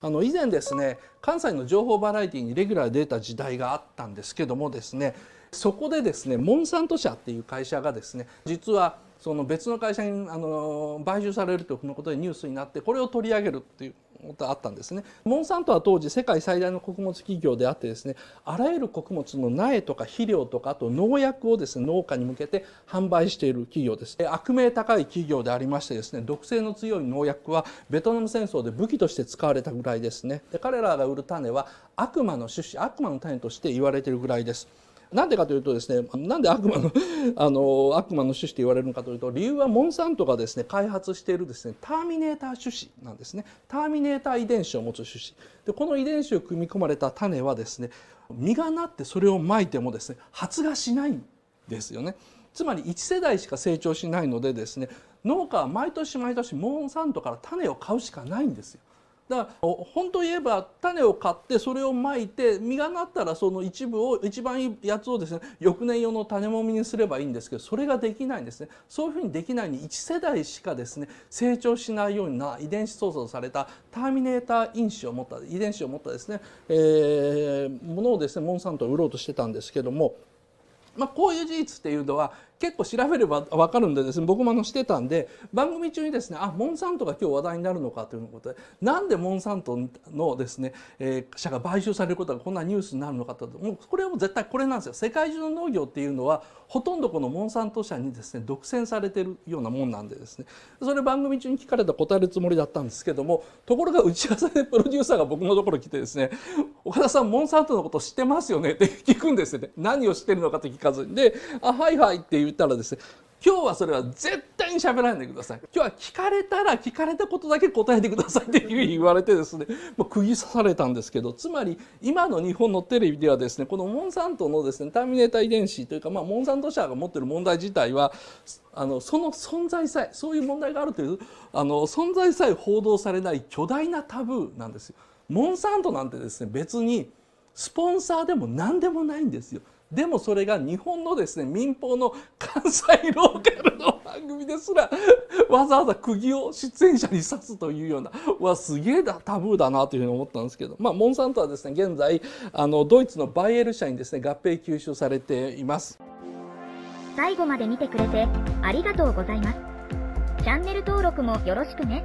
あの以前ですね関西の情報バラエティにレギュラー出た時代があったんですけどもですねそこでですねモンサント社っていう会社がですね実はその別の会社にあの買収されるということでニュースになってこれを取り上げるっていうことあったんですねモンサントは当時世界最大の穀物企業であってですねあらゆる穀物の苗とか肥料とかあと農薬をですね農家に向けて販売している企業です悪名高い企業でありましてですね毒性の強い農薬はベトナム戦争で武器として使われたぐらいですねで彼らが売る種は悪魔の種子悪魔の種として言われているぐらいですなんでかというとですねなんで悪魔の あの悪魔の種子と言われるのかというと理由はモンサントがですね開発しているですねターミネーター種子なんですねターミネーター遺伝子を持つ種子でこの遺伝子を組み込まれた種はですね実がなってそれをまいてもですね発芽しないんですよね。つまり1世代しか成長しないのでですね農家は毎年毎年モンサントから種を買うしかないんですよ。だから本当言えば種を買ってそれをまいて実がなったらその一部を一番いいやつをですね翌年用の種もみにすればいいんですけどそれができないんですねそういうふうにできないに1世代しかですね成長しないような遺伝子操作されたターミネーター因子を持った遺伝子を持ったですね、えものをですねモンサントは売ろうとしてたんですけども。まあ、こういう事実っていうのは結構調べれば分かるんでですね僕もあのしてたんで番組中にですねあモンサントが今日話題になるのかということでなんでモンサントのですね、えー、社が買収されることがこんなニュースになるのかともうこれはもう絶対これなんですよ。世界中の農業っていうのはほとんどこのモンサント社にですね独占されてるようなもんなんでですねそれ番組中に聞かれた答えるつもりだったんですけどもところが打ち合わせでプロデューサーが僕のところに来てですね「岡田さんモンサントのこと知ってますよね?」って聞くんですよね。何を知ってるのかって聞かずにで「あはいはい」っていう言ったらですね今日はそれは絶対に喋らないでください。今日は聞かれたら聞かれたことだけ答えてくださいっていうふうに言われてですね、もう釘刺されたんですけど、つまり今の日本のテレビではですね、このモンサントのですね、ターミネーター遺伝子というか、まあ、モンサント社が持ってる問題自体は、あのその存在さえ、そういう問題があるというあの存在さえ報道されない巨大なタブーなんですよ。モンサントなんてですね、別にスポンサーでも何でもないんですよ。でもそれが日本のですね民放の関西ローカルの番組ですらわざわざ釘を出演者に刺すというようなわすげえだタブーだなというふうに思ったんですけど、まあ、モンサントはですね現在あのドイツのバイエル社にですね合併吸収されています最後まで見てくれてありがとうございますチャンネル登録もよろしくね